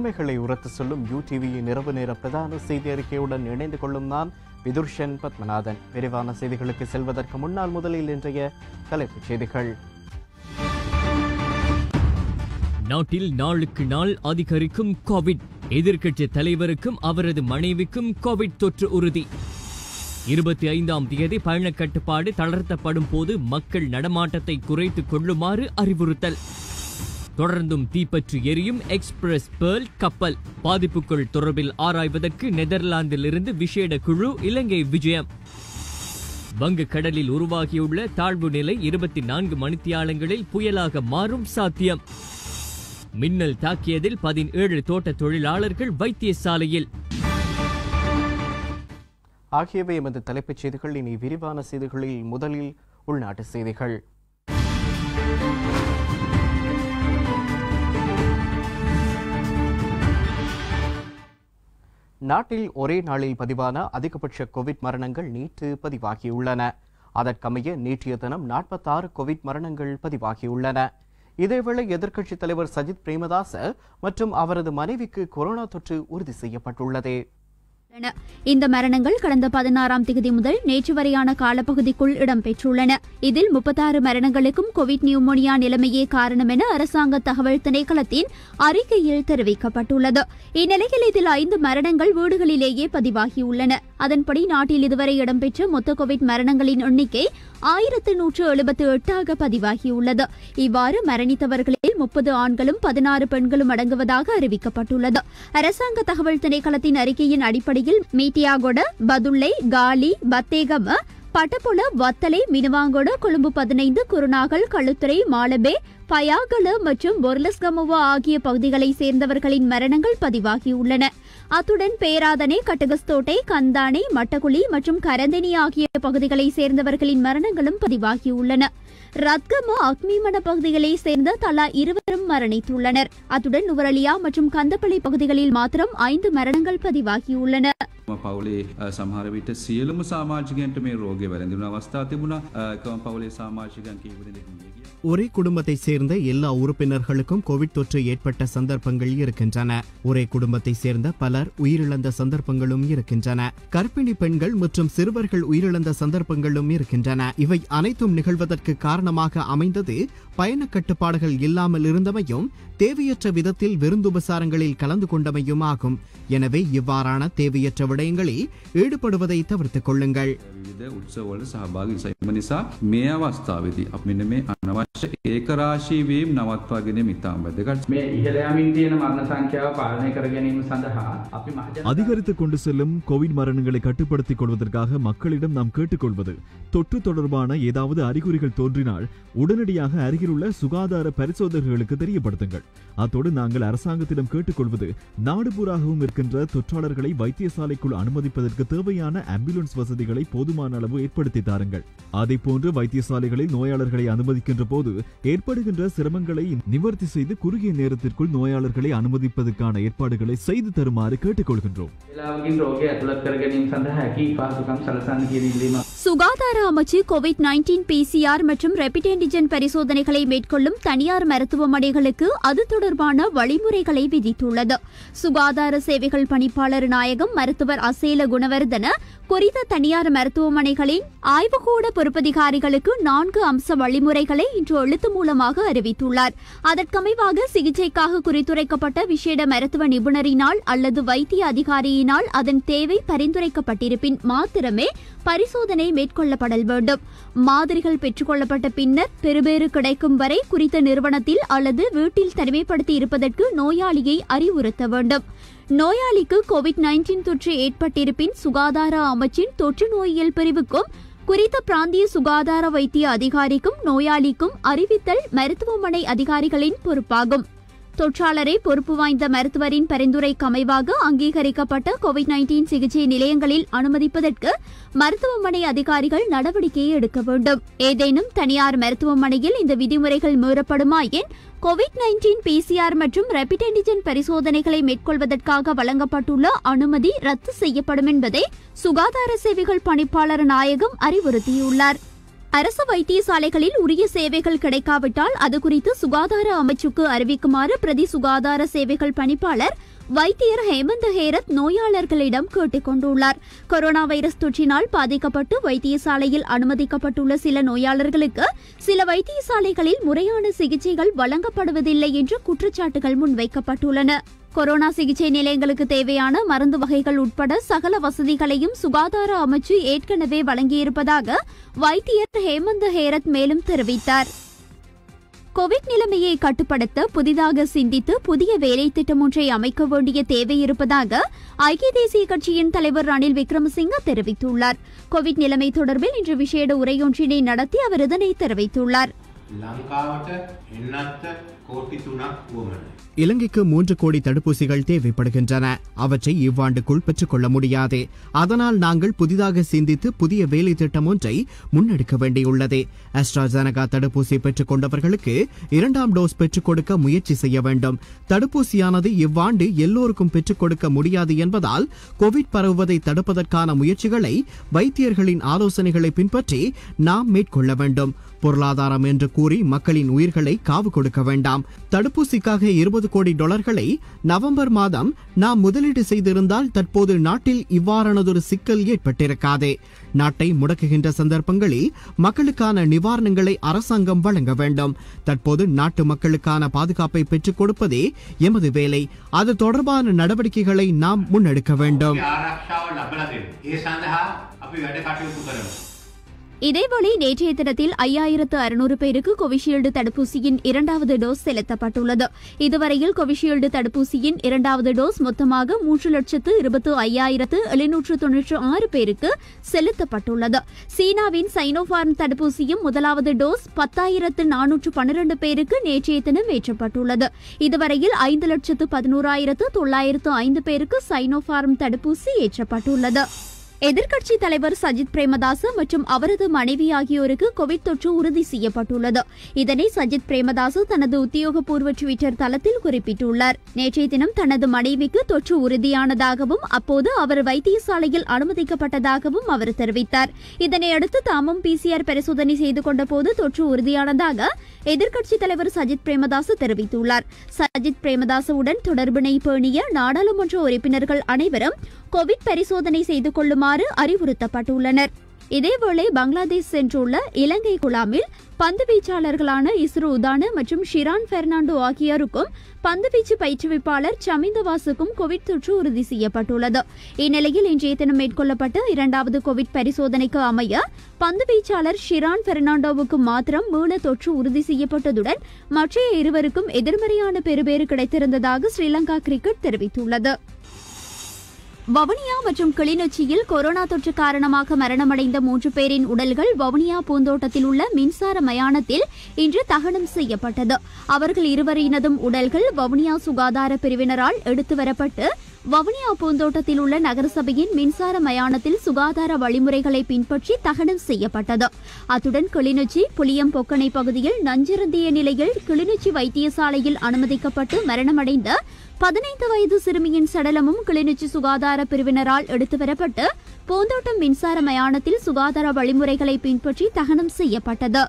உண்மைகளை உரத்து சொல்லும் யூ டிவியின் இரவு நேர பிரதான செய்தி அறிக்கையுடன் இணைந்து கொள்ளும் நான் விதுர்ஷன் பத்மநாதன் விரிவான செய்திகளுக்கு செல்வதற்கு முன்னால் முதலில் இன்றைய தலைப்புச் செய்திகள் நாட்டில் நாளுக்கு நாள் அதிகரிக்கும் கோவிட் எதிர்கட்சி தலைவருக்கும் அவரது மனைவிக்கும் கோவிட் தொற்று உறுதி இருபத்தி ஐந்தாம் தேதி கட்டுப்பாடு தளர்த்தப்படும் போது மக்கள் நடமாட்டத்தை குறைத்துக் கொள்ளுமாறு அறிவுறுத்தல் தொடர்ந்தும் தீப்பற்றி எரியும் எக்ஸ்பிரஸ் பேர்ல் கப்பல் பாதிப்புகள் தொடர்பில் ஆராய்வதற்கு நெதர்லாந்திலிருந்து விசேட குழு இலங்கை விஜயம் கடலில் உருவாகியுள்ள தாழ்வு நிலை இருபத்தி நான்கு மணித்தியாலங்களில் புயலாக மாறும் சாத்தியம் மின்னல் தாக்கியதில் பதினேழு தோட்ட தொழிலாளர்கள் வைத்தியசாலையில் ஆகியவை எமது தலைப்புச் செய்திகள் இனி விரிவான செய்திகளில் முதலில் உள்நாட்டு செய்திகள் நாட்டில் ஒரே நாளில் பதிவான அதிகபட்ச கோவிட் மரணங்கள் நேற்று பதிவாகியுள்ளன அதற்கமைய நேற்றைய தினம் நாற்பத்தாறு கோவிட் மரணங்கள் பதிவாகியுள்ளன இதேவேளை எதிர்க்கட்சித் தலைவர் சஜித் பிரேமதாச மற்றும் அவரது மனைவிக்கு கொரோனா தொற்று உறுதி செய்யப்பட்டுள்ளது இந்த மரணங்கள் கடந்த பதினாறாம் தேதி முதல் நேற்று வரையான காலப்பகுதிக்குள் இடம்பெற்றுள்ளன இதில் முப்பத்தாறு மரணங்களுக்கும் கோவிட் நியூமோனியா நிலைமையே காரணம் என அரசாங்க தகவல் திணைக்களத்தின் அறிக்கையில் தெரிவிக்கப்பட்டுள்ளது இந்நிலையில் இதில் ஐந்து மரணங்கள் வீடுகளிலேயே பதிவாகியுள்ளன அதன்படி நாட்டில் இதுவரை இடம்பெற்ற மொத்த கோவிட் மரணங்களின் எண்ணிக்கை ஆயிரத்து நூற்று எழுபத்து எட்டாக பதிவாகியுள்ளது இவ்வாறு மரணித்தவர்களில் முப்பது ஆண்களும் பதினாறு பெண்களும் அடங்குவதாக அறிவிக்கப்பட்டுள்ளது அரசாங்க தகவல் திணைக்களத்தின் அறிக்கையின் அடிப்படையில் மீட்டியாகொட பதுள்ளை காலி பத்தேகம பட்டப்புல வத்தலை மினுவாங்கோடு கொழும்பு பதினைந்து குருநாகல் களுத்துறை மாலபே பயாகலு மற்றும் பொர்லஸ்கமுவா ஆகிய பகுதிகளை சேர்ந்தவர்களின் மரணங்கள் பதிவாகியுள்ளன அத்துடன் பேராதனை கட்டுகஸ்தோட்டை கந்தானை மட்டகுளி மற்றும் கரந்தினி ஆகிய பகுதிகளை சேர்ந்தவர்களின் மரணங்களும் பதிவாகியுள்ளன ரத்கமு அக்மிமன பகுதிகளை சேர்ந்த தலா இருவரும் மரணித்துள்ளனர் அத்துடன் நுவரலியா மற்றும் கந்தப்பள்ளி பகுதிகளில் மாத்திரம் ஐந்து மரணங்கள் பதிவாகியுள்ளன පවුලේ සමහරවිට සියලුම සාමාජිකයන්ට මේ රෝගය වැළඳින අවස්ථා ஒரே குடும்பத்தை சேர்ந்த எல்லா உறுப்பினர்களுக்கும் கோவிட் தொற்று ஏற்பட்ட சந்தர்ப்பங்கள் இருக்கின்றன ஒரே குடும்பத்தை சேர்ந்த பலர் உயிரிழந்த சந்தர்ப்பங்களும் இருக்கின்றன கர்ப்பிணி பெண்கள் மற்றும் சிறுவர்கள் உயிரிழந்த சந்தர்ப்பங்களும் இருக்கின்றன இவை அனைத்தும் நிகழ்வதற்கு காரணமாக அமைந்தது பயண கட்டுப்பாடுகள் இல்லாமல் இருந்தமையும் தேவையற்ற விதத்தில் விருந்துபசாரங்களில் கலந்து கொண்டமையும் ஆகும் எனவே இவ்வாறான தேவையற்ற விடயங்களில் ஈடுபடுவதை தவிர்த்துக் கொள்ளுங்கள் අවශ්‍ය ඒකරාශී වීම වැදගත්. මේ ඉහළ මරණ සංඛ්‍යාව පාලනය කර ගැනீම சந்தகா அப்படி அதிகரித்து கொண்டு செல்லும் கோவிட் மரணங்களை கட்டுப்படுத்திக் கொள்வதற்காக மக்களிடம் நாம் கேட்டுக்கொள்வது தொற்று தொடர்பான ஏதாவது அறிகுறிகள் தோன்றினால் உடனடியாக அருகிலுள்ள சுகாதார பரிசோதகர்களுக்கு தெரியப்படுத்துங்கள் அத்தோடு நாங்கள் அரசாங்கத்திடம் கேட்டுக்கொள்வது நாடுபூராகவும் இருக்கின்ற தொற்றாளர்களை வைத்தியசாலைக்குள் அனுமதிப்பதற்கு தேவையான ஆம்புலன்ஸ் வசதிகளை போதுமான அளவு ஏற்படுத்தி தாருங்கள் அதே போன்று வைத்தியசாலைகளில் நோயாளர்களை அனுமதிக்கின்ற போது ஏற்படுகின்ற சிரமங்களை நிவர்த்தி செய்து குறுகிய நேரத்திற்குள் நோயாளர்களை அனுமதிப்பதற்கான ஏற்பாடுகளை செய்து தருமாறு கேட்டுக்கொள்கின்றோம் சுகாதார அமைச்சு கோவிட் நைன்டீன் பிசிஆர் மற்றும் ரெபிட் ஆன்டிஜென் பரிசோதனைகளை மேற்கொள்ளும் தனியார் மருத்துவமனைகளுக்கு அது தொடர்பான வழிமுறைகளை விதித்துள்ளது சுகாதார சேவைகள் பணிப்பாளர் நாயகம் மருத்துவர் அசேல குணவர்தன குறித்த தனியார் மருத்துவமனைகளின் ஆய்வுக்கூட பொறுப்பதிகாரிகளுக்கு நான்கு அம்ச வழிமுறைகளை இன்று இன்று எழுத்து மூலமாக அறிவித்துள்ளார் அதற்கமைவாக சிகிச்சைக்காக குறித்துரைக்கப்பட்ட விசேட மருத்துவ நிபுணரினால் அல்லது வைத்திய அதிகாரியினால் அதன் தேவை பரிந்துரைக்கப்பட்டிருப்பின் மாத்திரமே பரிசோதனை மேற்கொள்ளப்படல் வேண்டும் மாதிரிகள் பெற்றுக்கொள்ளப்பட்ட பின்னர் பெறுபேறு கிடைக்கும் வரை குறித்த நிறுவனத்தில் அல்லது வீட்டில் தனிமைப்படுத்தி இருப்பதற்கு நோயாளியை அறிவுறுத்த வேண்டும் நோயாளிக்கு கோவிட் நைன்டீன் தொற்று ஏற்பட்டிருப்பின் சுகாதார அமைச்சின் தொற்று நோயியல் பிரிவுக்கும் குறித்த பிராந்திய சுகாதார வைத்திய அதிகாரிக்கும் நோயாளிக்கும் அறிவித்தல் மருத்துவமனை அதிகாரிகளின் பொறுப்பாகும் தொற்றாளரை பொறுப்பு வாய்ந்த மருத்துவரின் பரிந்துரைக்கு அமைவாக அங்கீகரிக்கப்பட்ட கோவிட் நைன்டீன் சிகிச்சை நிலையங்களில் அனுமதிப்பதற்கு மருத்துவமனை அதிகாரிகள் நடவடிக்கை எடுக்க வேண்டும் ஏதேனும் தனியார் மருத்துவமனையில் இந்த விதிமுறைகள் மீறப்படுமாயின் கோவிட் நைன்டீன் பிசிஆர் மற்றும் ரேபிட் ஆன்டிஜென் பரிசோதனைகளை மேற்கொள்வதற்காக வழங்கப்பட்டுள்ள அனுமதி ரத்து செய்யப்படும் என்பதை சுகாதார சேவைகள் பணிப்பாளர் நாயகம் அறிவுறுத்தியுள்ளார் அரசு வைத்தியசாலைகளில் உரிய சேவைகள் கிடைக்காவிட்டால் அது குறித்து சுகாதார அமைச்சுக்கு அறிவிக்குமாறு பிரதி சுகாதார சேவைகள் பணிப்பாளர் வைத்தியர் ஹேமந்த் ஹேரத் நோயாளர்களிடம் கேட்டுக் கொண்டுள்ளார் கொரோனா வைரஸ் தொற்றினால் பாதிக்கப்பட்டு வைத்தியசாலையில் அனுமதிக்கப்பட்டுள்ள சில நோயாளர்களுக்கு சில வைத்தியசாலைகளில் முறையான சிகிச்சைகள் வழங்கப்படுவதில்லை என்று குற்றச்சாட்டுகள் முன்வைக்கப்பட்டுள்ளன கொரோனா சிகிச்சை நிலையங்களுக்கு தேவையான மருந்து வகைகள் உட்பட சகல வசதிகளையும் சுகாதார அமைச்சு ஏற்கனவே வழங்கியிருப்பதாக வைத்தியர் ஹேமந்த் ஹேரத் மேலும் தெரிவித்தார் கோவிட் நிலைமையை கட்டுப்படுத்த புதிதாக சிந்தித்து புதிய வேலை திட்டம் ஒன்றை அமைக்க வேண்டிய தேவை இருப்பதாக ஐக்கிய தேசிய கட்சியின் தலைவர் ரணில் விக்ரமசிங்க தெரிவித்துள்ளார் கோவிட் நிலைமை தொடர்பில் இன்று விசேட உரையொன்றினை நடத்தி அவர் இதனை தெரிவித்துள்ளார் இலங்கைக்கு மூன்று கோடி தடுப்பூசிகள் தேவைப்படுகின்றன அவற்றை இவ்வாண்டுக்குள் பெற்றுக்கொள்ள முடியாது அதனால் நாங்கள் புதிதாக சிந்தித்து புதிய வேலை திட்டம் ஒன்றை முன்னெடுக்க வேண்டியுள்ளது அஸ்ட்ராஜெனகா தடுப்பூசி பெற்றுக் கொண்டவர்களுக்கு இரண்டாம் டோஸ் பெற்றுக் கொடுக்க முயற்சி செய்ய வேண்டும் தடுப்பூசியானது இவ்வாண்டு எல்லோருக்கும் பெற்றுக் கொடுக்க முடியாது என்பதால் கோவிட் பரவுவதை தடுப்பதற்கான முயற்சிகளை வைத்தியர்களின் ஆலோசனைகளை பின்பற்றி நாம் மேற்கொள்ள வேண்டும் பொருளாதாரம் என்று கூறி மக்களின் உயிர்களை காவு கொடுக்க வேண்டாம் தடுப்பூசிக்காக இருபது கோடி டாலர்களை நவம்பர் மாதம் நாம் முதலீடு செய்திருந்தால் தற்போது நாட்டில் இவ்வாறானதொரு சிக்கல் ஏற்பட்டிருக்காதே நாட்டை முடக்குகின்ற சந்தர்ப்பங்களில் மக்களுக்கான நிவாரணங்களை அரசாங்கம் வழங்க வேண்டும் தற்போது நாட்டு மக்களுக்கான பாதுகாப்பை பெற்றுக் கொடுப்பதே எமது வேலை அது தொடர்பான நடவடிக்கைகளை நாம் முன்னெடுக்க வேண்டும் இதேபோல நேற்றைய தினத்தில் ஐயாயிரத்து அறுநூறு பேருக்கு கோவிஷீல்டு தடுப்பூசியின் இரண்டாவது டோஸ் செலுத்தப்பட்டுள்ளது இதுவரையில் கோவிஷீல்டு தடுப்பூசியின் இரண்டாவது டோஸ் மொத்தமாக மூன்று லட்சத்து இருபத்து ஐயாயிரத்து எழுநூற்று தொன்னூற்று ஆறு பேருக்கு செலுத்தப்பட்டுள்ளது சீனாவின் சைனோஃபார்ம் தடுப்பூசியும் முதலாவது டோஸ் பத்தாயிரத்து நானூற்று பன்னிரண்டு பேருக்கு நேற்றைய தினம் ஏற்றப்பட்டுள்ளது இதுவரையில் ஐந்து லட்சத்து பதினோராயிரத்து தொள்ளாயிரத்து ஐந்து பேருக்கு சைனோஃபார்ம் தடுப்பூசி ஏற்றப்பட்டுள்ளது எதிர்க்கட்சி தலைவர் சஜித் பிரேமதாசு மற்றும் அவரது மனைவி ஆகியோருக்கு கோவிட் தொற்று உறுதி செய்யப்பட்டுள்ளது இதனை சஜித் பிரேமதாசு தனது உத்தியோகபூர்வ டுவிட்டர் தளத்தில் குறிப்பிட்டுள்ளார் நேற்றைய தினம் தனது மனைவிக்கு தொற்று உறுதியானதாகவும் அப்போது அவர் வைத்தியசாலையில் அனுமதிக்கப்பட்டதாகவும் அவர் தெரிவித்தார் இதனையடுத்து தாமும் பிசிஆர் பரிசோதனை செய்து கொண்டபோது தொற்று உறுதியானதாக எதிர்க்கட்சி தலைவர் சஜித் பிரேமதாச தெரிவித்துள்ளார் சஜித் பிரேமதாசவுடன் தொடர்பினை பேணிய நாடாளுமன்ற உறுப்பினர்கள் அனைவரும் கோவிட் பரிசோதனை செய்து கொள்ளுமாறு அறிவுறுத்தப்பட்டுள்ளனா் இதேவேளை பங்களாதேஷ் சென்றுள்ள இலங்கை குழாமில் பந்து வீச்சாளர்களான இஸ்ரோ உதான மற்றும் ஷிரான் பெர்னாண்டோ ஆகியோருக்கும் பந்து வீச்சு பயிற்றுவிப்பாளர் சமிந்தவாசுக்கும் கோவிட் தொற்று உறுதி செய்யப்பட்டுள்ளது இந்நிலையில் இன்றைய தினம் மேற்கொள்ளப்பட்ட இரண்டாவது கோவிட் பரிசோதனைக்கு அமைய பந்து வீச்சாளர் ஷிரான் பெர்னாண்டோவுக்கு மாத்திரம் மூல தொற்று உறுதி செய்யப்பட்டதுடன் மற்ற இருவருக்கும் எதிர்மறையான பெறுபேறு கிடைத்திருந்ததாக ஸ்ரீலங்கா கிரிக்கெட் தெரிவித்துள்ளது வவுனியா மற்றும் கிளிநொச்சியில் கொரோனா தொற்று காரணமாக மரணமடைந்த மூன்று பேரின் உடல்கள் வவுனியா பூந்தோட்டத்தில் உள்ள மின்சார மயானத்தில் இன்று தகனம் செய்யப்பட்டது அவர்கள் இருவரினதும் உடல்கள் வவுனியா சுகாதார பிரிவினரால் எடுத்து வரப்பட்டு வவுனியா பூந்தோட்டத்தில் உள்ள நகரசபையின் மின்சார மயானத்தில் சுகாதார வழிமுறைகளை பின்பற்றி தகனம் செய்யப்பட்டது அத்துடன் கிளிநொச்சி புளியம் பொக்கனை பகுதியில் நஞ்சிருந்திய நிலையில் கிளிநொச்சி வைத்தியசாலையில் அனுமதிக்கப்பட்டு மரணமடைந்த பதினைந்து வயது சிறுமியின் சடலமும் கிளிநொச்சி சுகாதார பிரிவினரால் எடுத்து வரப்பட்டு பூந்தோட்டம் மின்சார மயானத்தில் சுகாதார வழிமுறைகளை பின்பற்றி தகனம் செய்யப்பட்டது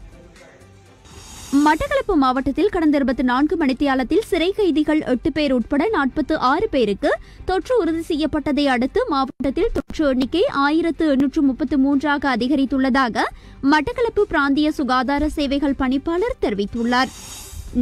மட்டக்களப்பு மாவட்டத்தில் கடந்த இருபத்தி நான்கு மணித்தியாலத்தில் சிறை கைதிகள் எட்டு பேர் உட்பட நாற்பத்து ஆறு பேருக்கு தொற்று உறுதி செய்யப்பட்டதை அடுத்து மாவட்டத்தில் தொற்று எண்ணிக்கை ஆயிரத்து எண்ணூற்று முப்பத்து மூன்றாக அதிகரித்துள்ளதாக மட்டக்களப்பு பிராந்திய சுகாதார சேவைகள் பணிப்பாளர் தெரிவித்துள்ளார்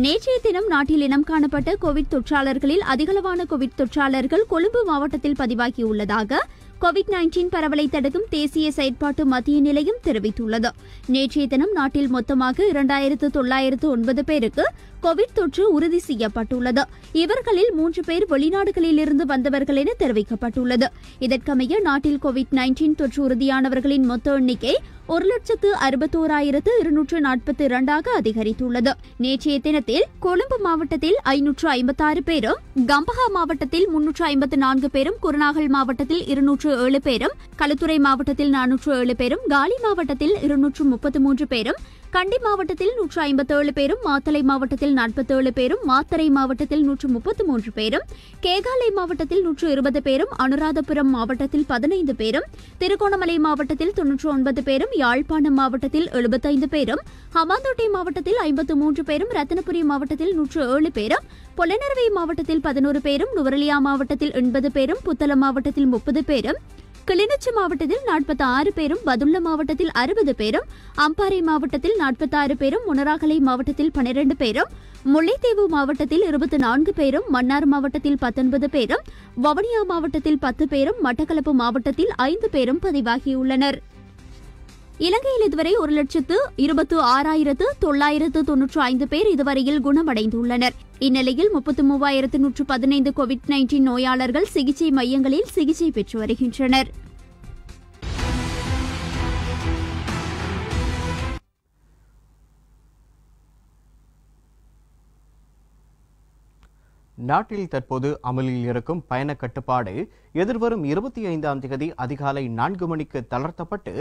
நேற்றைய தினம் நாட்டில் இனம் காணப்பட்ட கோவிட் தொற்றாளர்களில் அதிகளவான கோவிட் தொற்றாளர்கள் கொழும்பு மாவட்டத்தில் பதிவாகியுள்ளதாக கோவிட் நைன்டீன் பரவலை தடுக்கும் தேசிய செயற்பாட்டு மத்திய நிலையம் தெரிவித்துள்ளது நேற்றைய தினம் நாட்டில் மொத்தமாக இரண்டாயிரத்து தொள்ளாயிரத்து ஒன்பது பேருக்கு கோவிட் தொற்று உறுதி செய்யப்பட்டுள்ளது இவர்களில் மூன்று பேர் வெளிநாடுகளிலிருந்து வந்தவர்கள் என தெரிவிக்கப்பட்டுள்ளது இதற்கமைய நாட்டில் கோவிட் நைன்டீன் தொற்று உறுதியானவர்களின் மொத்த எண்ணிக்கை ஒரு லட்சத்து அறுபத்தோராயிரத்து இருநூற்று நாற்பத்தி இரண்டாக அதிகரித்துள்ளது நேற்றைய தினத்தில் கொழும்பு மாவட்டத்தில் ஐநூற்று ஐம்பத்தாறு பேரும் கம்பஹா மாவட்டத்தில் முன்னூற்று ஐம்பத்து நான்கு பேரும் குருநாகல் மாவட்டத்தில் இருநூற்று ஏழு பேரும் களுத்துறை மாவட்டத்தில் நானூற்று ஏழு பேரும் காலி மாவட்டத்தில் இருநூற்று முப்பத்து மூன்று பேரும் கண்டி மாவட்டத்தில் நூற்று ஐம்பத்தேழு பேரும் மாத்தலை மாவட்டத்தில் நாற்பத்தேழு பேரும் மாத்தரை மாவட்டத்தில் நூற்று முப்பத்தி மூன்று பேரும் கேகாலை மாவட்டத்தில் நூற்று இருபது பேரும் அனுராதபுரம் மாவட்டத்தில் பதினைந்து பேரும் திருகோணமலை மாவட்டத்தில் தொன்னூற்று ஒன்பது பேரும் யாழ்ப்பாணம் மாவட்டத்தில் எழுபத்தைந்து பேரும் ஹமாந்தோட்டை மாவட்டத்தில் ஐம்பத்து மூன்று பேரும் ரத்தினபுரி மாவட்டத்தில் நூற்று ஏழு பேரும் பொலனர்வை மாவட்டத்தில் பதினோரு பேரும் நுவரலியா மாவட்டத்தில் எண்பது பேரும் புத்தளம் மாவட்டத்தில் முப்பது பேரும் கிளிநொச்சி மாவட்டத்தில் நாற்பத்தி ஆறு பேரும் பதுல்ல மாவட்டத்தில் அறுபது பேரும் அம்பாறை மாவட்டத்தில் நாற்பத்தாறு பேரும் முனராகலை மாவட்டத்தில் பனிரெண்டு பேரும் முல்லைத்தீவு மாவட்டத்தில் இருபத்தி நான்கு பேரும் மன்னார் மாவட்டத்தில் பத்தொன்பது பேரும் வவனியா மாவட்டத்தில் பத்து பேரும் மட்டக்களப்பு மாவட்டத்தில் ஐந்து பேரும் பதிவாகியுள்ளனர் இலங்கையில் இதுவரை ஒரு லட்சத்து இருபத்து ஆறாயிரத்து தொள்ளாயிரத்து தொன்னூற்று ஐந்து பேர் இதுவரையில் குணமடைந்துள்ளனர் இந்நிலையில் முப்பத்து மூவாயிரத்து நூற்று பதினைந்து கோவிட் நைன்டீன் நோயாளர்கள் சிகிச்சை மையங்களில் சிகிச்சை பெற்று வருகின்றனர் நாட்டில் தற்போது அமலில் இருக்கும் பயண கட்டுப்பாடு எதிர்வரும் இருபத்தி ஐந்தாம் தேதி அதிகாலை நான்கு மணிக்கு தளர்த்தப்பட்டு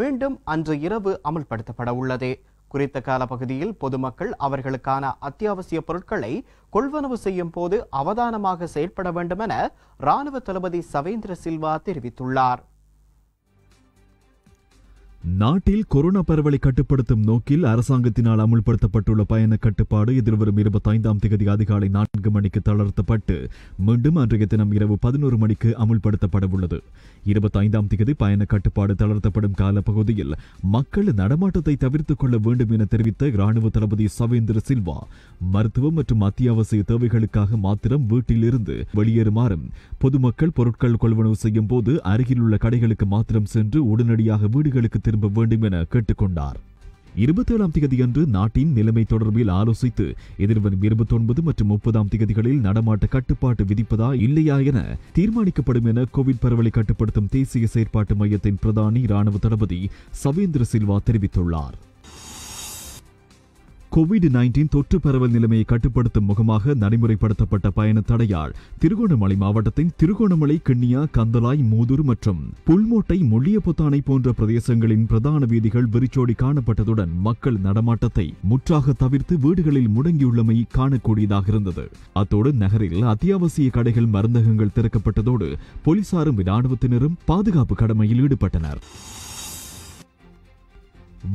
மீண்டும் அன்று இரவு அமல்படுத்தப்பட உள்ளது குறித்த பகுதியில் பொதுமக்கள் அவர்களுக்கான அத்தியாவசிய பொருட்களை கொள்வனவு செய்யும் போது அவதானமாக செயல்பட வேண்டும் என ராணுவ தளபதி சவேந்திர சில்வா தெரிவித்துள்ளார் நாட்டில் கொரோனா பரவலை கட்டுப்படுத்தும் நோக்கில் அரசாங்கத்தினால் அமுல்படுத்தப்பட்டுள்ள பயண கட்டுப்பாடு எதிர்வரும் இருபத்தைந்தாம் தேதி அதிகாலை நான்கு மணிக்கு தளர்த்தப்பட்டு மீண்டும் அன்றைய தினம் இரவு பதினோரு மணிக்கு அமுல்படுத்தப்பட உள்ளது இருபத்தைந்தாம் தேதி பயண கட்டுப்பாடு தளர்த்தப்படும் காலப்பகுதியில் மக்கள் நடமாட்டத்தை தவிர்த்துக் கொள்ள வேண்டும் என தெரிவித்த ராணுவ தளபதி சவேந்திர சில்வா மருத்துவம் மற்றும் அத்தியாவசிய தேவைகளுக்காக மாத்திரம் வீட்டிலிருந்து வெளியேறுமாறும் பொதுமக்கள் பொருட்கள் கொள்வனவு செய்யும் போது அருகிலுள்ள கடைகளுக்கு மாத்திரம் சென்று உடனடியாக வீடுகளுக்கு திரும்ப வேண்டும் என கேட்டுக்கொண்டார் தேதி அன்று நாட்டின் நிலைமை தொடர்பில் ஆலோசித்து எதிர்வரும் இருபத்தி ஒன்பது மற்றும் முப்பதாம் தேதிகளில் நடமாட்ட கட்டுப்பாட்டு விதிப்பதா இல்லையா என தீர்மானிக்கப்படும் என கோவிட் பரவலை கட்டுப்படுத்தும் தேசிய செயற்பாட்டு மையத்தின் பிரதானி ராணுவ தளபதி சவேந்திர சில்வா தெரிவித்துள்ளார் கோவிட் நைன்டீன் தொற்று பரவல் நிலைமையை கட்டுப்படுத்தும் முகமாக நடைமுறைப்படுத்தப்பட்ட பயண தடையால் திருகோணமலை மாவட்டத்தின் திருகோணமலை கிண்ணியா கந்தலாய் மூதூர் மற்றும் புல்மோட்டை மொழியபொத்தானை போன்ற பிரதேசங்களின் பிரதான வீதிகள் விரிச்சோடி காணப்பட்டதுடன் மக்கள் நடமாட்டத்தை முற்றாக தவிர்த்து வீடுகளில் முடங்கியுள்ளமை காணக்கூடியதாக இருந்தது அத்தோடு நகரில் அத்தியாவசிய கடைகள் மருந்தகங்கள் திறக்கப்பட்டதோடு போலீசாரும் இராணுவத்தினரும் பாதுகாப்பு கடமையில் ஈடுபட்டனர்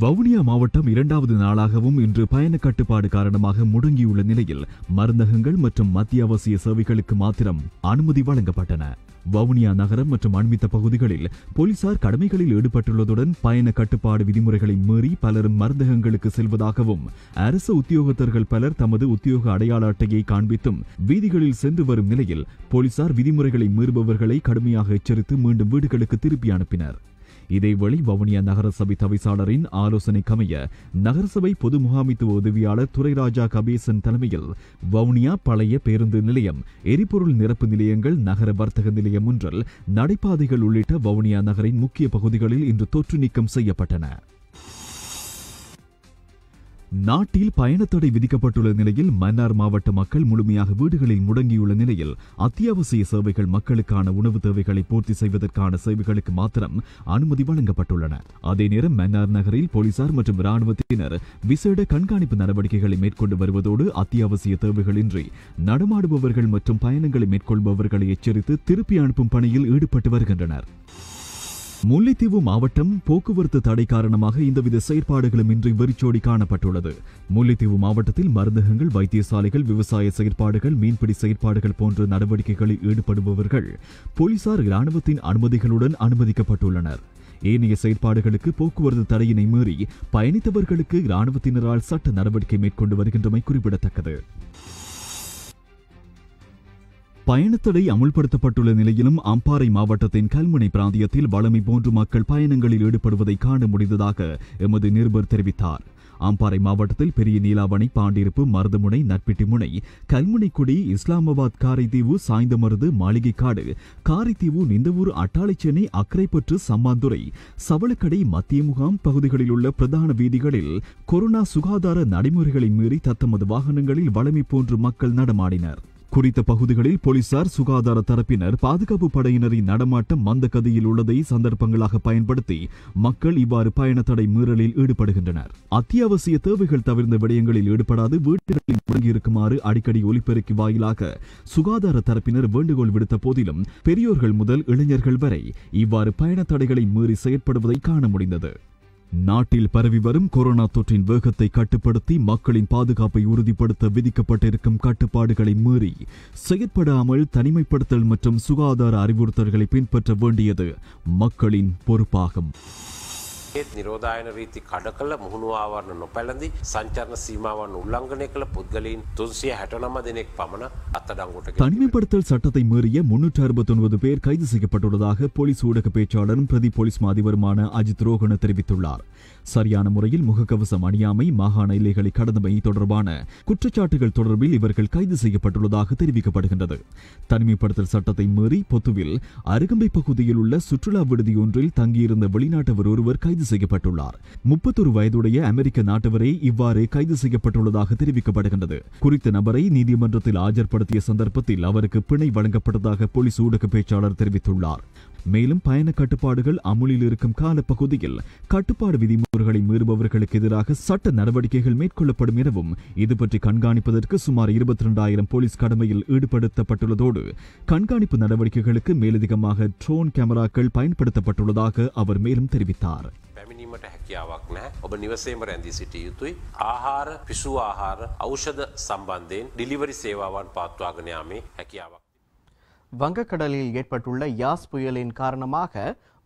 வவுனியா மாவட்டம் இரண்டாவது நாளாகவும் இன்று பயண கட்டுப்பாடு காரணமாக முடங்கியுள்ள நிலையில் மருந்தகங்கள் மற்றும் மத்திய அவசிய சேவைகளுக்கு மாத்திரம் அனுமதி வழங்கப்பட்டன வவுனியா நகரம் மற்றும் அண்மித்த பகுதிகளில் போலீசார் கடமைகளில் ஈடுபட்டுள்ளதுடன் பயண கட்டுப்பாடு விதிமுறைகளை மீறி பலரும் மருந்தகங்களுக்கு செல்வதாகவும் அரசு உத்தியோகத்தர்கள் பலர் தமது உத்தியோக அடையாள அட்டையை காண்பித்தும் வீதிகளில் சென்று வரும் நிலையில் போலீசார் விதிமுறைகளை மீறுபவர்களை கடுமையாக எச்சரித்து மீண்டும் வீடுகளுக்கு திருப்பி அனுப்பினர் இதேவேளை வவுனியா நகரசபை தவிசாளரின் ஆலோசனைக்கமைய நகரசபை பொது முகாமித்துவ உதவியாளர் துரைராஜா கபீசன் தலைமையில் வவுனியா பழைய பேருந்து நிலையம் எரிபொருள் நிரப்பு நிலையங்கள் நகர வர்த்தக நிலையம் ஒன்றில் நடைபாதைகள் உள்ளிட்ட வவுனியா நகரின் முக்கிய பகுதிகளில் இன்று தொற்று நீக்கம் செய்யப்பட்டன நாட்டில் பயணத்தடை விதிக்கப்பட்டுள்ள நிலையில் மன்னார் மாவட்ட மக்கள் முழுமையாக வீடுகளில் முடங்கியுள்ள நிலையில் அத்தியாவசிய சேவைகள் மக்களுக்கான உணவு தேவைகளை பூர்த்தி செய்வதற்கான சேவைகளுக்கு மாத்திரம் அனுமதி வழங்கப்பட்டுள்ளன அதே நேரம் மன்னார் நகரில் போலீசார் மற்றும் ராணுவத்தினர் விசேட கண்காணிப்பு நடவடிக்கைகளை மேற்கொண்டு வருவதோடு அத்தியாவசிய தேவைகளின்றி நடமாடுபவர்கள் மற்றும் பயணங்களை மேற்கொள்பவர்களை எச்சரித்து திருப்பி அனுப்பும் பணியில் ஈடுபட்டு வருகின்றனர் முல்லைத்தீவு மாவட்டம் போக்குவரத்து தடை காரணமாக இந்தவித செயற்பாடுகளும் இன்றி வெறிச்சோடி காணப்பட்டுள்ளது முல்லைத்தீவு மாவட்டத்தில் மருந்தகங்கள் வைத்தியசாலைகள் விவசாய செயற்பாடுகள் மீன்பிடி செயற்பாடுகள் போன்ற நடவடிக்கைகளில் ஈடுபடுபவர்கள் போலீசார் இராணுவத்தின் அனுமதிகளுடன் அனுமதிக்கப்பட்டுள்ளனர் ஏனைய செயற்பாடுகளுக்கு போக்குவரத்து தடையினை மீறி பயணித்தவர்களுக்கு இராணுவத்தினரால் சட்ட நடவடிக்கை மேற்கொண்டு வருகின்றமை குறிப்பிடத்தக்கது பயணத்தடை அமுல்படுத்தப்பட்டுள்ள நிலையிலும் அம்பாறை மாவட்டத்தின் கல்முனை பிராந்தியத்தில் வளமை போன்று மக்கள் பயணங்களில் ஈடுபடுவதை காண முடிந்ததாக எமது நிருபர் தெரிவித்தார் அம்பாறை மாவட்டத்தில் பெரிய நீலாவணை பாண்டிருப்பு மருதமுனை நட்பிட்டி முனை கல்முனைக்குடி இஸ்லாமாபாத் காரைத்தீவு சாய்ந்தமருது மாளிகைக்காடு காரைத்தீவு நிந்தவூர் அட்டாளைச்சேனை அக்கரைப்பற்று சம்மாந்துறை சவளக்கடை மத்திய முகாம் பகுதிகளில் உள்ள பிரதான வீதிகளில் கொரோனா சுகாதார நடைமுறைகளை மீறி தத்தமது வாகனங்களில் வளமை போன்று மக்கள் நடமாடினர் குறித்த பகுதிகளில் போலீசார் சுகாதார தரப்பினர் பாதுகாப்பு படையினரின் நடமாட்டம் மந்த கதியில் உள்ளதை சந்தர்ப்பங்களாக பயன்படுத்தி மக்கள் இவ்வாறு பயண தடை மீறலில் ஈடுபடுகின்றனர் அத்தியாவசிய தேவைகள் தவிர்ந்த விடயங்களில் ஈடுபடாது வீடுகளில் முடங்கியிருக்குமாறு அடிக்கடி ஒலிபெருக்கி வாயிலாக சுகாதார தரப்பினர் வேண்டுகோள் விடுத்த போதிலும் பெரியோர்கள் முதல் இளைஞர்கள் வரை இவ்வாறு பயண தடைகளை மீறி செயற்படுவதை காண முடிந்தது நாட்டில் பரவி வரும் கொரோனா தொற்றின் வேகத்தை கட்டுப்படுத்தி மக்களின் பாதுகாப்பை உறுதிப்படுத்த விதிக்கப்பட்டிருக்கும் கட்டுப்பாடுகளை மீறி செயற்படாமல் தனிமைப்படுத்தல் மற்றும் சுகாதார அறிவுறுத்தல்களை பின்பற்ற வேண்டியது மக்களின் பொறுப்பாகும் ඒත් නිරෝධායන රීති කඩ කළ මුහුණුවාවරණ නොපැළඳි සංචරණ சீமாவான் உல்லங்கனை கல புத்கலின் துன்சிய ஹெட்டனம தினைக் பமன அத்தடங்குட்ட தனிமைப்படுத்தல் சட்டத்தை மீறிய முன்னூற்று அறுபத்தி ஒன்பது பேர் கைது செய்யப்பட்டுள்ளதாக போலீஸ் ஊடக பேச்சாளரும் பிரதி போலீஸ் மாதிபருமான அஜித் ரோகண தெரிவித்துள்ளார் சரியான முறையில் முகக்கவசம் அணியாமை மாகாண எல்லைகளை கடந்தமை தொடர்பான குற்றச்சாட்டுகள் தொடர்பில் இவர்கள் கைது செய்யப்பட்டுள்ளதாக தெரிவிக்கப்படுகின்றது தனிமைப்படுத்தல் சட்டத்தை மீறி பொத்துவில் அருகம்பை பகுதியில் உள்ள சுற்றுலா விடுதி ஒன்றில் தங்கியிருந்த வெளிநாட்டவர் ஒருவர் கைது செய்யப்பட்டுள்ளார் முப்பத்தொரு வயதுடைய அமெரிக்க நாட்டவரே இவ்வாறு கைது செய்யப்பட்டுள்ளதாக தெரிவிக்கப்படுகின்றது குறித்த நபரை நீதிமன்றத்தில் ஆஜர்படுத்திய சந்தர்ப்பத்தில் அவருக்கு பிணை வழங்கப்பட்டதாக போலீஸ் ஊடக பேச்சாளர் தெரிவித்துள்ளார் மேலும் பயண கட்டுப்பாடுகள் அமுலில் இருக்கும் காலப்பகுதியில் கட்டுப்பாடு விதிமுறைகளை மீறுபவர்களுக்கு எதிராக சட்ட நடவடிக்கைகள் மேற்கொள்ளப்படும் எனவும் இது பற்றி கண்காணிப்பதற்கு சுமார் இருபத்தி ரெண்டாயிரம் போலீஸ் கடமையில் ஈடுபடுத்தப்பட்டுள்ளதோடு கண்காணிப்பு நடவடிக்கைகளுக்கு மேலதிகமாக ட்ரோன் கேமராக்கள் பயன்படுத்தப்பட்டுள்ளதாக அவர் மேலும் தெரிவித்தார் පැමිණීමට හැකියාවක් නැහැ. ඔබ නිවසේම රැඳී සිටිය යුතුයි. ආහාර, පිසු ආහාර, ඖෂධ සම්බන්ධයෙන් ඩිලිවරි සේවාවන් යාමේ හැකියාවක් வங்கக்கடலில் ஏற்பட்டுள்ள யாஸ் புயலின் காரணமாக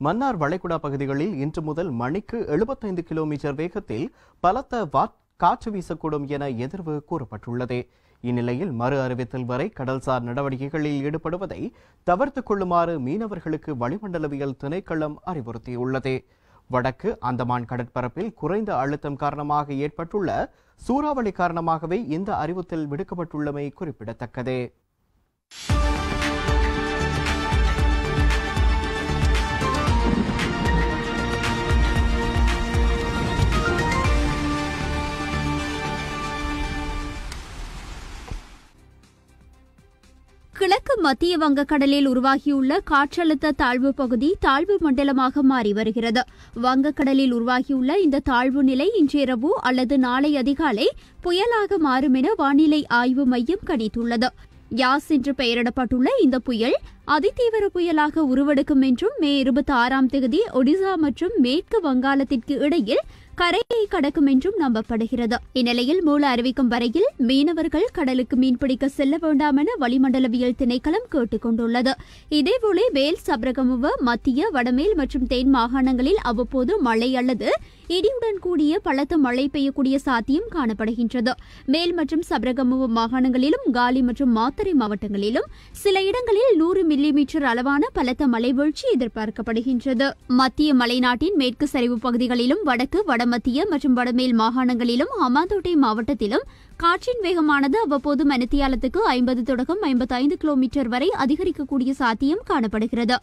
மன்னார் வளைகுடா பகுதிகளில் இன்று முதல் மணிக்கு எழுபத்தைந்து கிலோமீட்டர் வேகத்தில் பலத்த காற்று வீசக்கூடும் என எதிர்வு கூறப்பட்டுள்ளது இந்நிலையில் மறு அறிவித்தல் வரை கடல்சார் நடவடிக்கைகளில் ஈடுபடுவதை தவிர்த்துக் கொள்ளுமாறு மீனவர்களுக்கு வளிமண்டலவியல் திணைக்களம் அறிவுறுத்தியுள்ளது வடக்கு அந்தமான் கடற்பரப்பில் குறைந்த அழுத்தம் காரணமாக ஏற்பட்டுள்ள சூறாவளி காரணமாகவே இந்த அறிவுத்தல் விடுக்கப்பட்டுள்ளமை குறிப்பிடத்தக்கது கிழக்கு மத்திய வங்கக்கடலில் உருவாகியுள்ள காற்றழுத்த தாழ்வு பகுதி தாழ்வு மண்டலமாக மாறி வருகிறது வங்கக்கடலில் உருவாகியுள்ள இந்த தாழ்வு நிலை இன்றிரவு அல்லது நாளை அதிகாலை புயலாக மாறும் என வானிலை ஆய்வு மையம் கணித்துள்ளது யாஸ் என்று பெயரிடப்பட்டுள்ள இந்த புயல் அதிதீவிர புயலாக உருவெடுக்கும் என்றும் மே இருபத்தி ஆறாம் தேதி ஒடிசா மற்றும் மேற்கு வங்காளத்திற்கு இடையில் கரையை கடக்கும் என்றும் நம்பப்படுகிறது இந்நிலையில் மூல அறிவிக்கும் வரையில் மீனவர்கள் கடலுக்கு மீன்பிடிக்க செல்ல வேண்டாம் என வளிமண்டலவியல் திணைக்களம் கேட்டுக் கொண்டுள்ளது இதேபோல வேல் சபரகமுவ மத்திய வடமேல் மற்றும் தென் மாகாணங்களில் அவ்வப்போது மழை அல்லது இடியுடன் கூடிய பலத்த மழை பெய்யக்கூடிய சாத்தியம் காணப்படுகின்றது மேல் மற்றும் சபரகமுவ மாகாணங்களிலும் காலி மற்றும் மாத்தறை மாவட்டங்களிலும் சில இடங்களில் நூறு மில்லி மீட்டர் அளவான பலத்த மழை வீழ்ச்சி எதிர்பார்க்கப்படுகின்றது மத்திய மலைநாட்டின் மேற்கு சரிவு பகுதிகளிலும் வடக்கு வடமத்திய மற்றும் வடமேல் மாகாணங்களிலும் அமாந்தோட்டை மாவட்டத்திலும் காற்றின் வேகமானது அவ்வப்போது மனத்தியாலத்துக்கு ஐம்பது தொடக்கம் ஐம்பத்தைந்து கிலோமீட்டர் வரை அதிகரிக்கக்கூடிய சாத்தியம் காணப்படுகிறது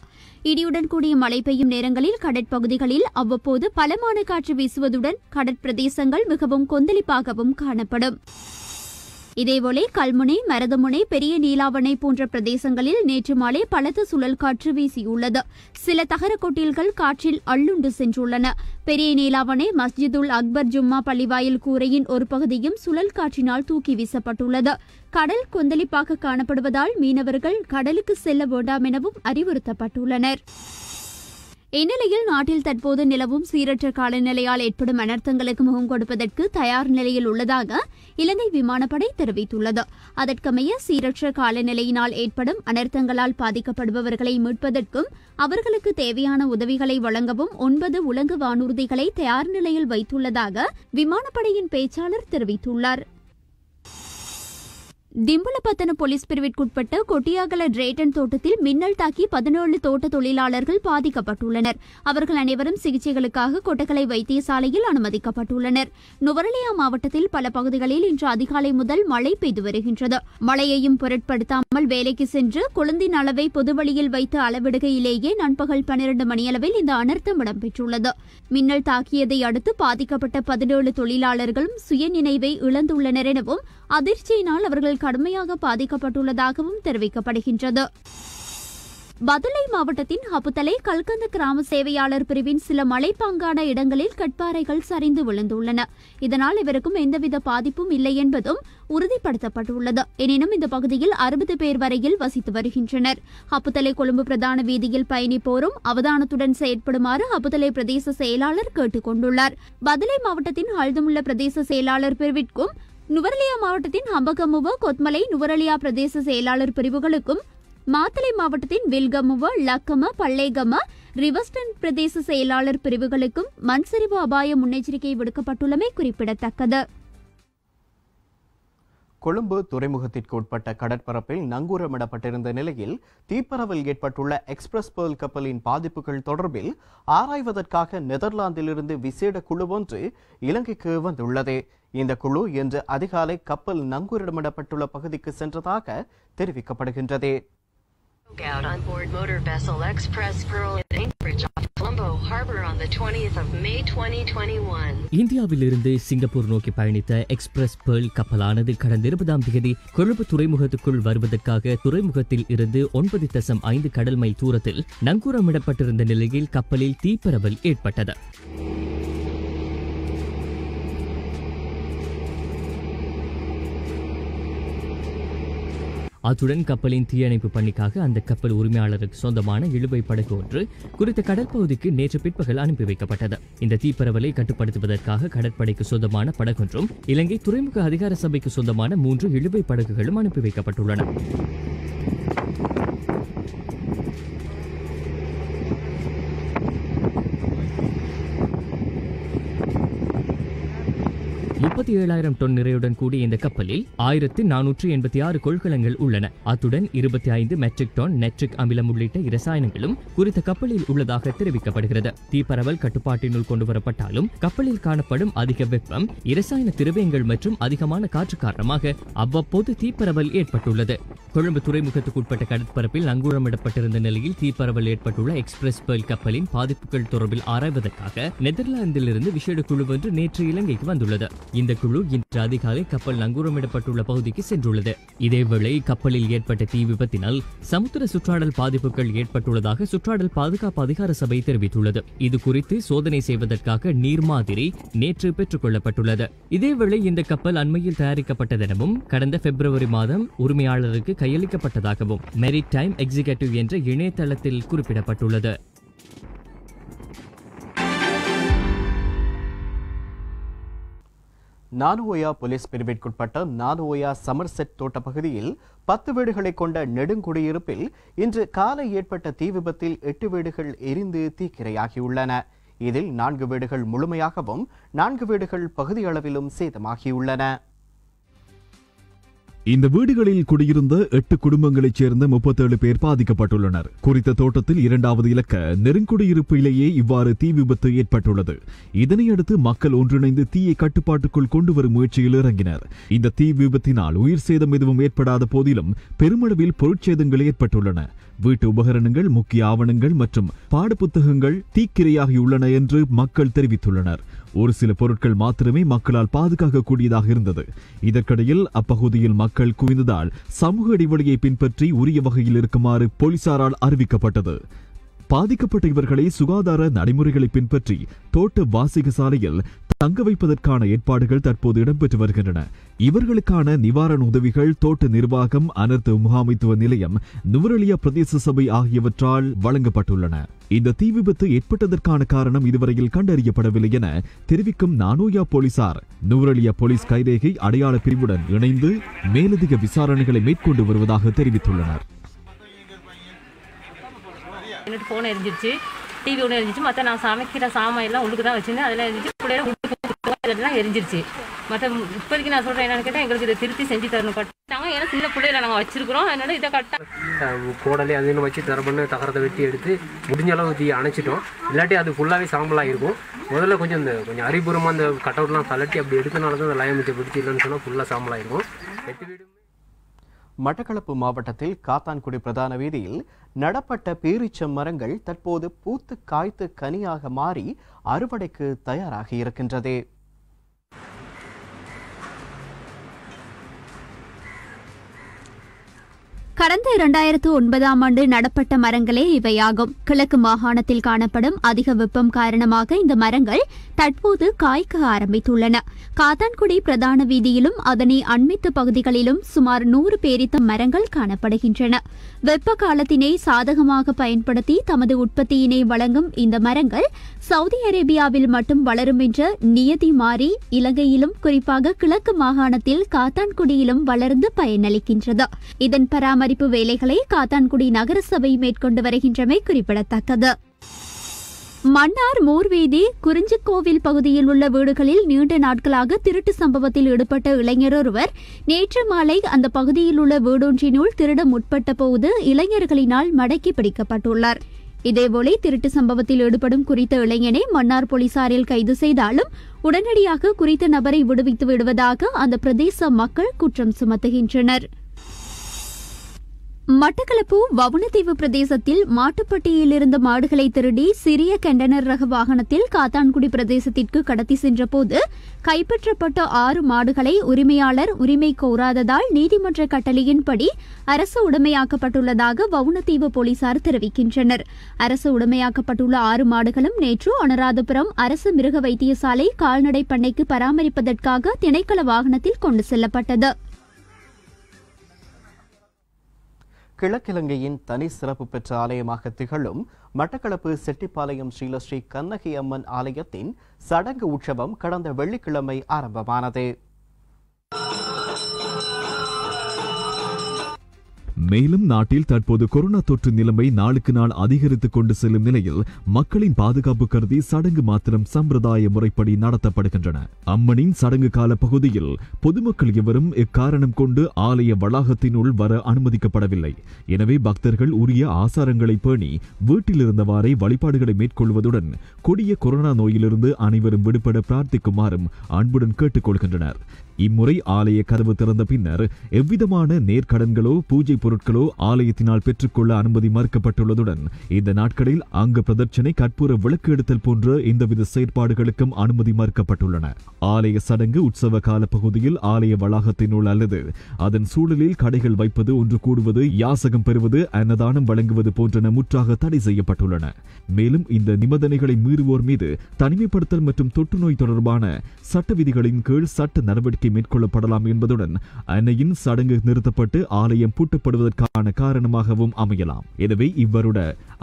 இடியுடன் கூடிய மழை பெய்யும் நேரங்களில் கடற்பகுதிகளில் அவ்வப்போது பலமான காற்று வீசுவதுடன் கடற்பிரதேசங்கள் மிகவும் கொந்தளிப்பாகவும் காணப்படும் இதேபோல கல்முனை மரதமுனை பெரிய நீலாவணை போன்ற பிரதேசங்களில் நேற்று மாலை பலத்த சுழல் காற்று வீசியுள்ளது சில தகர கொட்டில்கள் காற்றில் அள்ளுண்டு சென்றுள்ளன பெரிய நீலாவணை மஸ்ஜிதுல் அக்பர் ஜும்மா பள்ளிவாயில் கூரையின் ஒரு பகுதியும் சுழல் காற்றினால் தூக்கி வீசப்பட்டுள்ளது கடல் கொந்தளிப்பாக காணப்படுவதால் மீனவர்கள் கடலுக்கு செல்ல வேண்டாம் எனவும் அறிவுறுத்தப்பட்டுள்ளனர் இந்நிலையில் நாட்டில் தற்போது நிலவும் சீரற்ற காலநிலையால் ஏற்படும் அனர்த்தங்களுக்கு முகம் கொடுப்பதற்கு தயார் நிலையில் உள்ளதாக இலங்கை விமானப்படை தெரிவித்துள்ளது அதற்கமைய சீரற்ற காலநிலையினால் ஏற்படும் அனர்த்தங்களால் பாதிக்கப்படுபவர்களை மீட்பதற்கும் அவர்களுக்கு தேவையான உதவிகளை வழங்கவும் ஒன்பது உலங்கு வானூர்திகளை தயார் நிலையில் வைத்துள்ளதாக விமானப்படையின் பேச்சாளர் தெரிவித்துள்ளார் திம்பளப்பத்தன போலீஸ் பிரிவிற்குட்பட்ட கொட்டியாகல டிரேட்டன் தோட்டத்தில் மின்னல் தாக்கி பதினேழு தோட்ட தொழிலாளர்கள் பாதிக்கப்பட்டுள்ளனர் அவர்கள் அனைவரும் சிகிச்சைகளுக்காக கொட்டக்கலை வைத்தியசாலையில் அனுமதிக்கப்பட்டுள்ளனர் நுவரலியா மாவட்டத்தில் பல பகுதிகளில் இன்று அதிகாலை முதல் மழை பெய்து வருகின்றது மழையையும் பொருட்படுத்தாமல் வேலைக்கு சென்று குழந்தையின் அளவை பொதுவழியில் வைத்து அளவிடுகையிலேயே நண்பகல் பனிரண்டு மணியளவில் இந்த அனர்த்தம் இடம்பெற்றுள்ளது மின்னல் தாக்கியதை அடுத்து பாதிக்கப்பட்ட பதினேழு தொழிலாளர்களும் சுயநினைவை இழந்துள்ளனர் எனவும் அதிர்ச்சியினால் அவர்கள் கடுமையாக பாதிக்கப்பட்டுள்ளதாகவும் தெரிவிக்கப்படுகின்றது பதுளை மாவட்டத்தின் ஹப்புத்தலை கல்கந்த கிராம சேவையாளர் பிரிவின் சில மலைப்பாங்கான இடங்களில் கட்பாறைகள் சரிந்து விழுந்துள்ளன இதனால் இவருக்கும் எந்தவித பாதிப்பும் இல்லை என்பதும் உறுதிப்படுத்தப்பட்டுள்ளது எனினும் இந்த பகுதியில் அறுபது பேர் வரையில் வசித்து வருகின்றனர் ஹப்புத்தலை கொழும்பு பிரதான வீதியில் பயணிப்போரும் அவதானத்துடன் செயற்படுமாறு ஹப்புத்தலை பிரதேச செயலாளர் கேட்டுக் கொண்டுள்ளார் பதுளை மாவட்டத்தின் அழுதுமுள்ள பிரதேச செயலாளர் பிரிவிற்கும் நுவரலியா மாவட்டத்தின் ஹம்பகமுவ கொத்மலை நுவரலியா பிரதேச செயலாளர் பிரிவுகளுக்கும் மாத்தலை மாவட்டத்தின் வில்கமுவ லக்கம பள்ளேகம ரிவர்ஸ்டன் பிரதேச செயலாளர் பிரிவுகளுக்கும் மண்சரிவு அபாய முன்னெச்சரிக்கை விடுக்கப்பட்டுள்ளமை குறிப்பிடத்தக்கது கொழும்பு துறைமுகத்திற்கு உட்பட்ட கடற்பரப்பில் நங்கூரமிடப்பட்டிருந்த நிலையில் தீப்பரவில் ஏற்பட்டுள்ள எக்ஸ்பிரஸ் பேர்ல் கப்பலின் பாதிப்புகள் தொடர்பில் ஆராய்வதற்காக நெதர்லாந்திலிருந்து விசேட குழு ஒன்று இலங்கைக்கு வந்துள்ளது இந்த குழு இன்று அதிகாலை கப்பல் நங்கூரமிடப்பட்டுள்ள பகுதிக்கு சென்றதாக தெரிவிக்கப்படுகின்றது out on board motor vessel Express Pearl in Anchorage off Colombo Harbor on the 20th of May 2021. இந்தியாவிலிருந்து சிங்கப்பூர் நோக்கி பயணித்த எக்ஸ்பிரஸ் பேர்ல் கப்பலானது கடந்த இருபதாம் தேதி கொழும்பு துறைமுகத்துக்குள் வருவதற்காக துறைமுகத்தில் இருந்து ஒன்பது தசம் ஐந்து கடல் மைல் தூரத்தில் நங்கூரமிடப்பட்டிருந்த நிலையில் கப்பலில் தீப்பரவல் ஏற்பட்டது அத்துடன் கப்பலின் தீயணைப்பு பணிக்காக அந்த கப்பல் உரிமையாளருக்கு சொந்தமான இழுவை படகு ஒன்று குறித்த கடற்பகுதிக்கு நேற்று பிற்பகல் அனுப்பி வைக்கப்பட்டது இந்த தீப்பரவலை கட்டுப்படுத்துவதற்காக கடற்படைக்கு சொந்தமான படகொன்றும் இலங்கை துறைமுக அதிகார சபைக்கு சொந்தமான மூன்று இழுவை படகுகளும் அனுப்பி வைக்கப்பட்டுள்ளன முப்பத்தி ஏழாயிரம் டன் நிறையுடன் கூடிய இந்த கப்பலில் ஆயிரத்தி நானூற்றி எண்பத்தி ஆறு கொள்கலங்கள் உள்ளன அத்துடன் இருபத்தி ஐந்து மெட்ரிக் டன் நெட்ரிக் அமிலம் உள்ளிட்ட இரசாயனங்களும் குறித்த கப்பலில் உள்ளதாக தெரிவிக்கப்படுகிறது தீப்பரவல் கட்டுப்பாட்டினுள் கொண்டுவரப்பட்டாலும் கப்பலில் காணப்படும் அதிக வெப்பம் இரசாயன திரவியங்கள் மற்றும் அதிகமான காற்று காரணமாக அவ்வப்போது தீப்பரவல் ஏற்பட்டுள்ளது கொழும்பு துறைமுகத்துக்குட்பட்ட கடற்பரப்பில் அங்குரமிடப்பட்டிருந்த நிலையில் தீப்பரவல் ஏற்பட்டுள்ள எக்ஸ்பிரஸ் பேர்ல் கப்பலின் பாதிப்புகள் தொடர்பில் ஆராய்வதற்காக நெதர்லாந்திலிருந்து விஷேட குழு ஒன்று நேற்று இலங்கைக்கு வந்துள்ளது இந்த குழு இன்று அதிகாலை கப்பல் நங்கூரமிடப்பட்டுள்ள பகுதிக்கு சென்றுள்ளது இதேவேளை கப்பலில் ஏற்பட்ட தீ விபத்தினால் சமுத்திர சுற்றாடல் பாதிப்புகள் ஏற்பட்டுள்ளதாக சுற்றாடல் பாதுகாப்பு அதிகார சபை தெரிவித்துள்ளது இது குறித்து சோதனை செய்வதற்காக நீர் மாதிரி நேற்று பெற்றுக் கொள்ளப்பட்டுள்ளது இதேவேளை இந்த கப்பல் அண்மையில் தயாரிக்கப்பட்டதெனவும் கடந்த பிப்ரவரி மாதம் உரிமையாளருக்கு கையளிக்கப்பட்டதாகவும் மெரிடைம் எக்ஸிகூட்டிவ் என்ற இணையதளத்தில் குறிப்பிடப்பட்டுள்ளது நானுவோயா போலீஸ் பிரிவிற்குட்பட்ட நானுவோயா சமர்செட் தோட்ட பகுதியில் பத்து வீடுகளை கொண்ட நெடுங்குடியிருப்பில் இன்று காலை ஏற்பட்ட தீ விபத்தில் எட்டு வீடுகள் எரிந்து தீக்கிரையாகியுள்ளன இதில் நான்கு வீடுகள் முழுமையாகவும் நான்கு வீடுகள் பகுதியளவிலும் சேதமாகியுள்ளன இந்த வீடுகளில் குடியிருந்த எட்டு குடும்பங்களைச் சேர்ந்த முப்பத்தேழு பேர் பாதிக்கப்பட்டுள்ளனர் குறித்த தோட்டத்தில் இரண்டாவது இலக்க நெருங்குடியிருப்பிலேயே இவ்வாறு தீ விபத்து ஏற்பட்டுள்ளது இதனையடுத்து மக்கள் ஒன்றிணைந்து தீயை கட்டுப்பாட்டுக்குள் கொண்டுவரும் முயற்சியில் இறங்கினர் இந்த தீ விபத்தினால் உயிர் சேதம் எதுவும் ஏற்படாத போதிலும் பெருமளவில் பொருட்சேதங்கள் ஏற்பட்டுள்ளன வீட்டு உபகரணங்கள் முக்கிய ஆவணங்கள் மற்றும் பாடப்புத்தகங்கள் தீக்கிரையாகியுள்ளன என்று மக்கள் தெரிவித்துள்ளனர் ஒரு சில பொருட்கள் மாத்திரமே மக்களால் பாதுகாக்கக்கூடியதாக இருந்தது இதற்கிடையில் அப்பகுதியில் மக்கள் குவிந்ததால் சமூக இடைவெளியை பின்பற்றி உரிய வகையில் இருக்குமாறு போலீசாரால் அறிவிக்கப்பட்டது பாதிக்கப்பட்ட இவர்களை சுகாதார நடைமுறைகளை பின்பற்றி தோட்ட வாசிக சாலையில் தங்க வைப்பதற்கான ஏற்பாடுகள் தற்போது இடம்பெற்று வருகின்றன இவர்களுக்கான நிவாரண உதவிகள் தோட்ட நிர்வாகம் அனர்த்த முகாமைத்துவ நிலையம் நுவரலியா பிரதேச சபை ஆகியவற்றால் வழங்கப்பட்டுள்ளன இந்த தீ விபத்து ஏற்பட்டதற்கான காரணம் இதுவரையில் கண்டறியப்படவில்லை என தெரிவிக்கும் நானோயா போலீசார் நுவரலியா போலீஸ் கைரேகை அடையாள பிரிவுடன் இணைந்து மேலதிக விசாரணைகளை மேற்கொண்டு வருவதாக தெரிவித்துள்ளனர் டிவி ஒன்று எரிஞ்சிச்சு மற்ற நான் சமைக்கிற சாமான் எல்லாம் உள்ளுக்கு தான் வச்சுருந்தேன் அதெல்லாம் எரிஞ்சிச்சு பிள்ளையில உள்ளுக்கு எல்லாம் எரிஞ்சிருச்சு மற்ற இப்போதைக்கு நான் சொல்கிறேன் என்னென்னு கேட்டால் எங்களுக்கு இதை திருத்தி செஞ்சு தரணும் கட்டாங்க ஏன்னா சின்ன பிள்ளையில நாங்கள் வச்சிருக்கிறோம் அதனால இதை கட்டாக கோடலே அதுன்னு வச்சு பண்ணு தகரத்தை வெட்டி எடுத்து முடிஞ்ச அளவு தீ அணைச்சிட்டோம் இல்லாட்டி அது ஃபுல்லாகவே சாம்பலாக இருக்கும் முதல்ல கொஞ்சம் இந்த கொஞ்சம் அரிபுரமாக அந்த கட் அவுட்லாம் அப்படி எடுத்தனால தான் அந்த லயமிச்சை பிடிச்சி இல்லைன்னு சொன்னால் ஃபுல்லாக சாம்பலாக இருக்கும் வெட்டி வீடு மட்டக்களப்பு மாவட்டத்தில் காத்தான்குடி பிரதான வீதியில் நடப்பட்ட பேரீச்சம் மரங்கள் தற்போது பூத்து காய்த்து கனியாக மாறி அறுவடைக்கு தயாராகி இருக்கின்றது கடந்த இரண்டாயிரத்து ஒன்பதாம் ஆண்டு நடப்பட்ட மரங்களே இவையாகும் கிழக்கு மாகாணத்தில் காணப்படும் அதிக வெப்பம் காரணமாக இந்த மரங்கள் தற்போது காய்க்க ஆரம்பித்துள்ளன காத்தான்குடி பிரதான வீதியிலும் அதனை அண்மித்த பகுதிகளிலும் சுமார் நூறு பேரித்த மரங்கள் காணப்படுகின்றன வெப்ப காலத்தினை சாதகமாக பயன்படுத்தி தமது உற்பத்தியினை வழங்கும் இந்த மரங்கள் சவுதி அரேபியாவில் மட்டும் வளரும் என்ற நியதி மாறி இலங்கையிலும் குறிப்பாக கிழக்கு மாகாணத்தில் காத்தான்குடியிலும் வளர்ந்து பயனளிக்கின்றது இதன் பராமரிப்பு வேலைகளை காத்தான்குடி நகரசபை மேற்கொண்டு வருகின்றமை குறிப்பிடத்தக்கது மன்னார் மூர்வீதி குறிஞ்சிக்கோவில் பகுதியில் உள்ள வீடுகளில் நீண்ட நாட்களாக திருட்டு சம்பவத்தில் ஈடுபட்ட இளைஞர் ஒருவர் நேற்று மாலை அந்த பகுதியில் உள்ள வீடொன்றினுள் திருட முற்பட்ட போது இளைஞர்களினால் மடக்கி பிடிக்கப்பட்டுள்ளார் இதேபோல திருட்டு சம்பவத்தில் ஈடுபடும் குறித்த இளைஞனை மன்னார் போலீசாரில் கைது செய்தாலும் உடனடியாக குறித்த நபரை விடுவித்து விடுவதாக அந்த பிரதேச மக்கள் குற்றம் சுமத்துகின்றனர் மட்டக்களப்பு வவுனதீவு பிரதேசத்தில் மாட்டுப்பட்டியில் இருந்த மாடுகளை திருடி சிறிய கெண்டனர் ரக வாகனத்தில் காத்தான்குடி பிரதேசத்திற்கு கடத்தி சென்றபோது கைப்பற்றப்பட்ட ஆறு மாடுகளை உரிமையாளர் உரிமை கோராததால் நீதிமன்ற கட்டளையின்படி அரசு உடைமையாக்கப்பட்டுள்ளதாக வவுனதீவு போலீசார் தெரிவிக்கின்றனர் அரசு உடைமையாக்கப்பட்டுள்ள ஆறு மாடுகளும் நேற்று அனுராதபுரம் அரசு மிருக வைத்தியசாலை கால்நடை பண்ணைக்கு பராமரிப்பதற்காக திணைக்கள வாகனத்தில் கொண்டு செல்லப்பட்டது கிழக்கிலங்கையின் தனி சிறப்பு பெற்ற ஆலயமாக திகழும் மட்டக்களப்பு செட்டிப்பாளையம் ஸ்ரீலஸ்ரீ கண்ணகி அம்மன் ஆலயத்தின் சடங்கு உற்சவம் கடந்த வெள்ளிக்கிழமை ஆரம்பமானது மேலும் நாட்டில் தற்போது கொரோனா தொற்று நிலைமை நாளுக்கு நாள் அதிகரித்துக் கொண்டு செல்லும் நிலையில் மக்களின் பாதுகாப்பு கருதி சடங்கு மாத்திரம் சம்பிரதாய முறைப்படி நடத்தப்படுகின்றன அம்மனின் சடங்கு கால பகுதியில் பொதுமக்கள் எவரும் இக்காரணம் கொண்டு ஆலய வளாகத்தினுள் வர அனுமதிக்கப்படவில்லை எனவே பக்தர்கள் உரிய ஆசாரங்களை பேணி வீட்டில் இருந்தவாறே வழிபாடுகளை மேற்கொள்வதுடன் கொடிய கொரோனா நோயிலிருந்து அனைவரும் விடுபட பிரார்த்திக்குமாறும் அன்புடன் கேட்டுக்கொள்கின்றனர் இம்முறை ஆலய கதவு திறந்த பின்னர் எவ்விதமான நேர்கடன்களோ பூஜை பொருட்களோ ஆலயத்தினால் பெற்றுக்கொள்ள அனுமதி மறுக்கப்பட்டுள்ளதுடன் இந்த நாட்களில் அங்கு பிரதர்ச்சனை கற்பூர விளக்கு எடுத்தல் போன்ற எந்தவித செயற்பாடுகளுக்கும் அனுமதி மறுக்கப்பட்டுள்ளன ஆலய சடங்கு உற்சவ கால பகுதியில் ஆலய வளாகத்தினுள் அல்லது அதன் சூழலில் கடைகள் வைப்பது ஒன்று கூடுவது யாசகம் பெறுவது அன்னதானம் வழங்குவது போன்றன முற்றாக தடை செய்யப்பட்டுள்ளன மேலும் இந்த நிபந்தனைகளை மீறுவோர் மீது தனிமைப்படுத்தல் மற்றும் தொற்றுநோய் தொடர்பான சட்ட விதிகளின் கீழ் சட்ட நடவடிக்கை நடவடிக்கை மேற்கொள்ளப்படலாம் என்பதுடன் அன்னையின் சடங்கு நிறுத்தப்பட்டு ஆலயம் பூட்டப்படுவதற்கான காரணமாகவும் அமையலாம் எனவே இவ்வருட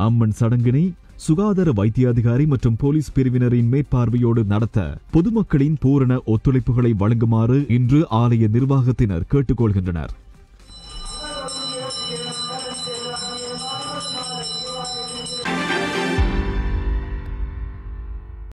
அம்மன் சடங்கினை சுகாதார வைத்திய அதிகாரி மற்றும் போலீஸ் பிரிவினரின் மேற்பார்வையோடு நடத்த பொதுமக்களின் பூரண ஒத்துழைப்புகளை வழங்குமாறு இன்று ஆலய நிர்வாகத்தினர் கேட்டுக்கொள்கின்றனர்